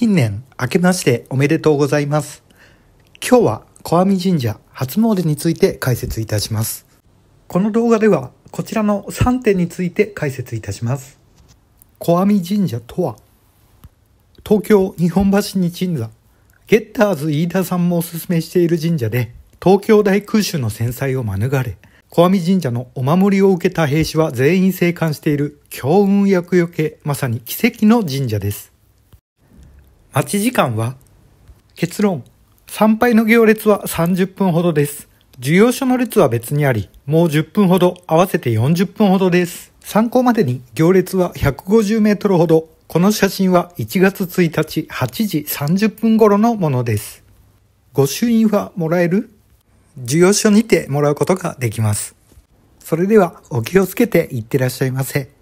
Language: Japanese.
新年明けましておめでとうございます。今日は小網神社初詣について解説いたします。この動画ではこちらの3点について解説いたします。小網神社とは、東京日本橋に鎮座、ゲッターズ飯田さんもおすすめしている神社で、東京大空襲の戦災を免れ、小網神社のお守りを受けた兵士は全員生還している強運厄除け、まさに奇跡の神社です。待ち時間は結論。参拝の行列は30分ほどです。授業所の列は別にあり、もう10分ほど、合わせて40分ほどです。参考までに行列は150メートルほど。この写真は1月1日8時30分頃のものです。御朱印はもらえる授業所にてもらうことができます。それではお気をつけていってらっしゃいませ。